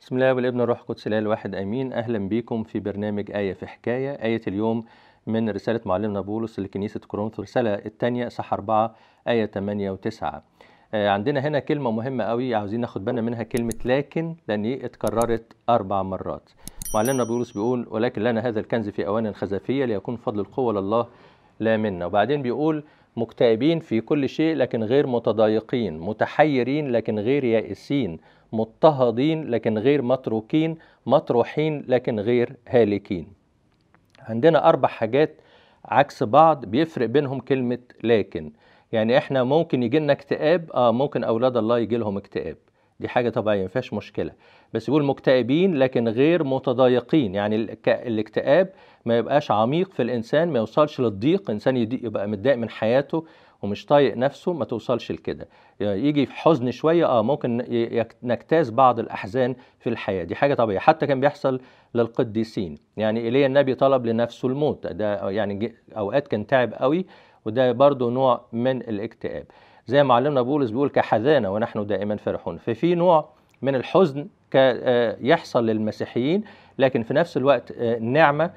بسم الله والابن الروح القدس الاله الواحد امين اهلا بيكم في برنامج ايه في حكايه ايه اليوم من رساله معلمنا بولس لكنيسه كورنثوس الرساله الثانيه اصحاح 4 ايه 8 و9 آه، عندنا هنا كلمه مهمه قوي عاوزين ناخد بالنا منها كلمه لكن لان اتكررت اربع مرات معلمنا بولس بيقول ولكن لنا هذا الكنز في اوان خزفيه ليكون فضل القوه لله لا منا وبعدين بيقول مكتئبين في كل شيء لكن غير متضايقين متحيرين لكن غير يائسين مضطهدين لكن غير متروكين مطروحين لكن غير هالكين عندنا أربع حاجات عكس بعض بيفرق بينهم كلمة لكن يعني احنا ممكن يجي لنا اكتئاب اه ممكن اولاد الله يجي لهم اكتئاب دي حاجه طبيعيه ما فيهاش مشكله بس يقول مكتئبين لكن غير متضايقين يعني الاكتئاب ما يبقاش عميق في الانسان ما يوصلش للضيق انسان يبقى متضايق من حياته ومش طايق نفسه ما توصلش لكده يعني يجي في حزن شويه اه ممكن نجتاز بعض الاحزان في الحياه دي حاجه طبيعيه حتى كان بيحصل للقديسين يعني ايليا النبي طلب لنفسه الموت ده يعني اوقات كان تعب قوي وده برضه نوع من الاكتئاب زي ما علمنا بولس بيقول كحذانا ونحن دائما فرحون ففي نوع من الحزن آه، يحصل للمسيحيين لكن في نفس الوقت آه، نعمة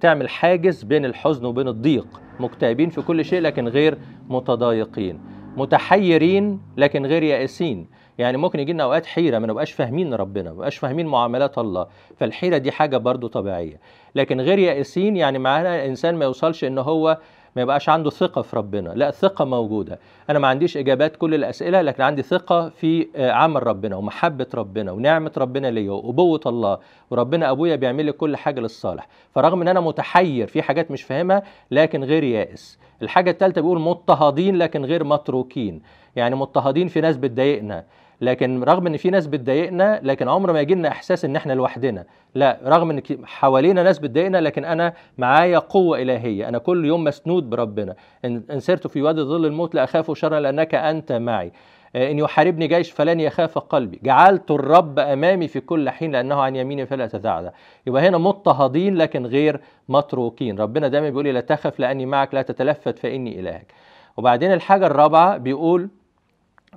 تعمل حاجز بين الحزن وبين الضيق مكتئبين في كل شيء لكن غير متضايقين متحيرين لكن غير يائسين يعني ممكن يجينا اوقات حيره ما نبقاش فاهمين ربنا ما نبقاش فاهمين معاملات الله فالحيره دي حاجه برضو طبيعيه لكن غير يائسين يعني معانا انسان ما يوصلش ان هو ما يبقاش عنده ثقه في ربنا لا الثقه موجوده انا ما عنديش اجابات كل الاسئله لكن عندي ثقه في آه، عمل ربنا ومحبه ربنا ونعمه ربنا ليا وابوه الله وربنا ابويا بيعمل لي كل حاجه للصالح فرغم ان انا متحير في حاجات مش فاهمها لكن غير يائس الحاجه الثالثه بيقول مضطهدين لكن غير متروكين يعني مضطهدين في ناس بتضايقنا لكن رغم ان في ناس بتضايقنا لكن عمر ما يجي لنا احساس ان احنا لوحدنا لا رغم ان حوالينا ناس بتضايقنا لكن انا معايا قوه الهيه انا كل يوم مسنود بربنا ان سرت في وادي ظل الموت لاخاف شرا لانك انت معي آه، إن يحاربني جيش فلن يخاف قلبي جعلت الرب أمامي في كل حين لأنه عن يميني فلا تزعزع يبقى هنا مضطهدين لكن غير متروكين ربنا دايما بيقول لي لا تخف لأني معك لا تتلفت فإني إلهك وبعدين الحاجة الرابعة بيقول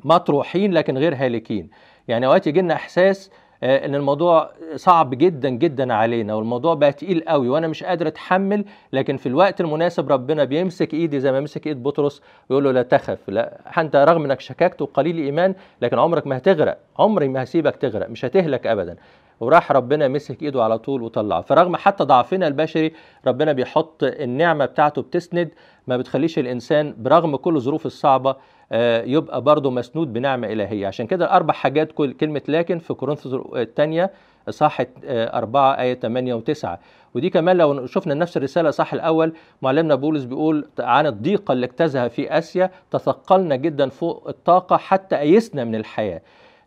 مطروحين لكن غير هالكين يعني اوقات يجي لنا احساس آه، ان الموضوع صعب جدا جدا علينا والموضوع بقى تقيل قوي وانا مش قادر اتحمل لكن في الوقت المناسب ربنا بيمسك ايدي زي ما مسك ايد بطرس ويقول له لا تخف لا انت رغم انك شككت وقليل ايمان لكن عمرك ما هتغرق عمري ما هسيبك تغرق مش هتهلك ابدا وراح ربنا مسك ايده على طول وطلعه فرغم حتى ضعفنا البشري ربنا بيحط النعمه بتاعته بتسند ما بتخليش الانسان برغم كل الظروف الصعبه آه، يبقى برضه مسنود بنعمه الهيه عشان كده الاربع حاجات كل كلمه لكن في كورنثوس الثانيه صح 4 آية 8 و9 ودي كمان لو شفنا نفس الرسالة صح الأول معلمنا بولس بيقول عن الضيقة اللي اجتازها في آسيا تثقلنا جدا فوق الطاقة حتى أيسنا من الحياة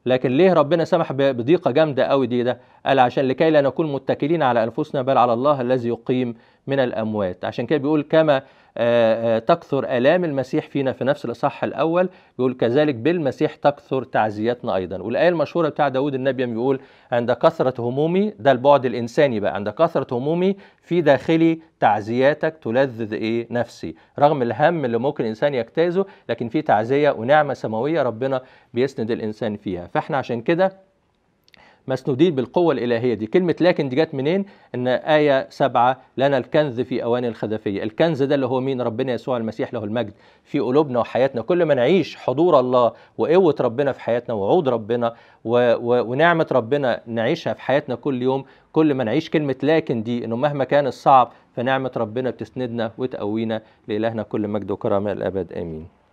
لكن ليه ربنا سمح بضيقه جامده قوي دي ده قال عشان لكي لا نكون متكلين على انفسنا بل على الله الذي يقيم من الاموات عشان كده بيقول كما آه، آه، تكثر آلام المسيح فينا في نفس الإصحاح الأول يقول كذلك بالمسيح تكثر تعزيتنا أيضا والآية المشهورة بتاع داود النبي يقول عند كثرة همومي ده البعد الإنساني بقى عند كثرة همومي في داخلي تعزياتك تلذذ إيه نفسي رغم الهم اللي ممكن الإنسان يجتازه لكن في تعزية ونعمة سماوية ربنا بيسند الإنسان فيها فإحنا عشان كده مسنودين بالقوة الإلهية دي كلمة لكن دي جت منين إن آية سبعة لنا الكنز في أواني الخزفية الكنز ده اللي هو مين ربنا يسوع المسيح له المجد في قلوبنا وحياتنا كل ما نعيش حضور الله وقوة ربنا في حياتنا وعود ربنا و و ونعمة ربنا نعيشها في حياتنا كل يوم كل ما نعيش كلمة لكن دي إنه مهما كان الصعب فنعمة ربنا بتسندنا وتقوينا لإلهنا كل مجد وكرامة الأبد آمين